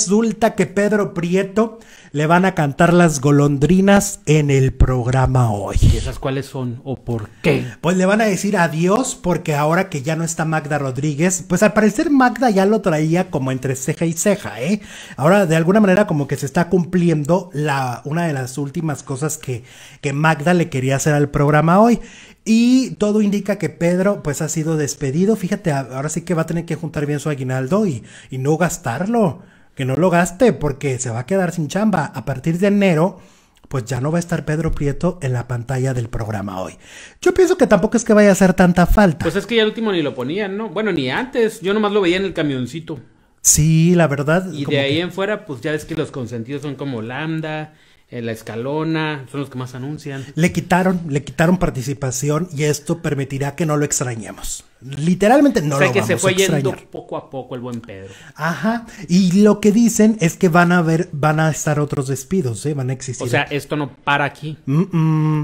resulta que Pedro Prieto le van a cantar las golondrinas en el programa hoy. ¿Y esas cuáles son o por qué? Pues le van a decir adiós porque ahora que ya no está Magda Rodríguez, pues al parecer Magda ya lo traía como entre ceja y ceja, ¿eh? Ahora de alguna manera como que se está cumpliendo la, una de las últimas cosas que, que Magda le quería hacer al programa hoy. Y todo indica que Pedro pues ha sido despedido. Fíjate, ahora sí que va a tener que juntar bien su aguinaldo y, y no gastarlo que no lo gaste porque se va a quedar sin chamba. A partir de enero, pues ya no va a estar Pedro Prieto en la pantalla del programa hoy. Yo pienso que tampoco es que vaya a hacer tanta falta. Pues es que ya el último ni lo ponían, ¿no? Bueno, ni antes. Yo nomás lo veía en el camioncito. Sí, la verdad. Y de ahí en fuera, pues ya es que los consentidos son como Lambda la escalona, son los que más anuncian. Le quitaron, le quitaron participación y esto permitirá que no lo extrañemos. Literalmente no o sea, lo que se fue yendo poco a poco el buen Pedro. Ajá. Y lo que dicen es que van a ver, van a estar otros despidos, ¿eh? van a existir. O sea, esto no para aquí.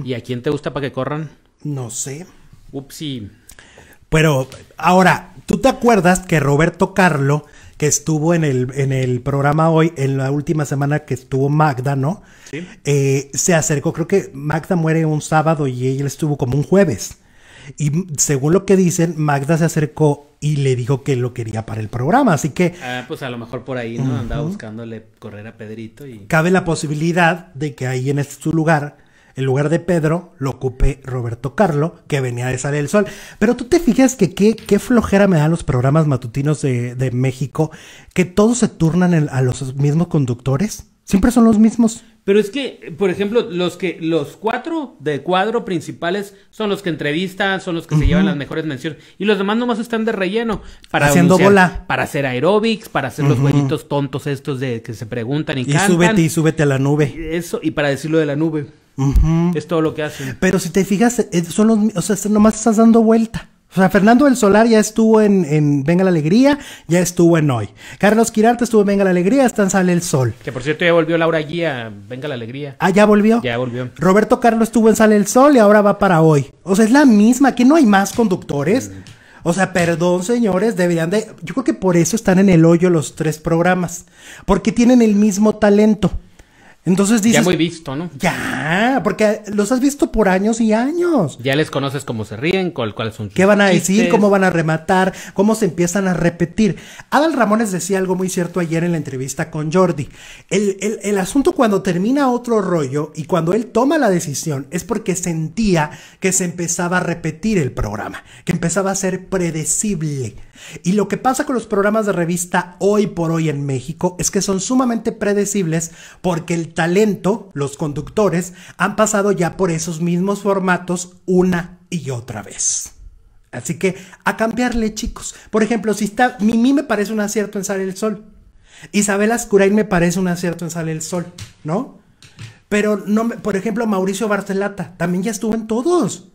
¿Y a quién te gusta para que corran? No sé. Upsi. Pero ahora, ¿tú te acuerdas que Roberto Carlo que estuvo en el, en el programa hoy, en la última semana que estuvo Magda, ¿no? Sí. Eh, se acercó, creo que Magda muere un sábado y ella estuvo como un jueves. Y según lo que dicen, Magda se acercó y le dijo que lo quería para el programa, así que... Ah, pues a lo mejor por ahí, ¿no? Andaba buscándole correr a Pedrito y... Cabe la posibilidad de que ahí en su este lugar en lugar de Pedro, lo ocupe Roberto Carlo, que venía de Sale del Sol. Pero tú te fijas que qué, flojera me dan los programas matutinos de, de México, que todos se turnan a los mismos conductores. Siempre son los mismos. Pero es que, por ejemplo, los que los cuatro de cuadro principales son los que entrevistan, son los que se llevan las mejores menciones y los demás nomás están de relleno para haciendo bola, para hacer aeróbics, para hacer los jueguitos tontos estos de que se preguntan y, y súbete y súbete a la nube. Eso y para decirlo de la nube. Es todo lo que hacen. Pero si te fijas, eh, son los, o sea, nomás estás dando vuelta. O sea, Fernando del Solar ya estuvo en, Venga la Alegría, ya estuvo en Hoy. Carlos Quirarte estuvo en Venga la Alegría, Está en Sale el Sol. Que por cierto ya volvió Laura a Venga la Alegría. Ah, ya volvió. Ya volvió. Roberto Carlos estuvo en Sale el Sol y ahora va para Hoy. O sea, es la misma, que no hay más conductores. O sea, perdón, señores, deberían de. Yo creo que por eso están en el hoyo los tres programas. Porque tienen el mismo talento. Entonces Ya muy visto, ¿no? Ya, porque los has visto por años y años. Ya les conoces cómo se ríen, cuáles cuál son ¿Qué van a decir? ¿Cómo van a rematar? ¿Cómo se empiezan a repetir? Adal Ramones decía algo muy cierto ayer en la entrevista con Jordi. El, el asunto cuando termina otro rollo y cuando él toma la decisión es porque sentía que se empezaba a repetir el programa, que empezaba a ser predecible. Y lo que pasa con los programas de revista hoy por hoy en México es que son sumamente predecibles porque el talento, los conductores, han pasado ya por esos mismos formatos una y otra vez. Así que a cambiarle, chicos. Por ejemplo, si está Mimi me parece un acierto en Sale el Sol. Isabel Ascuray me parece un acierto en Sale el Sol, ¿no? Pero no, por ejemplo, Mauricio Barcelata también ya estuvo en todos.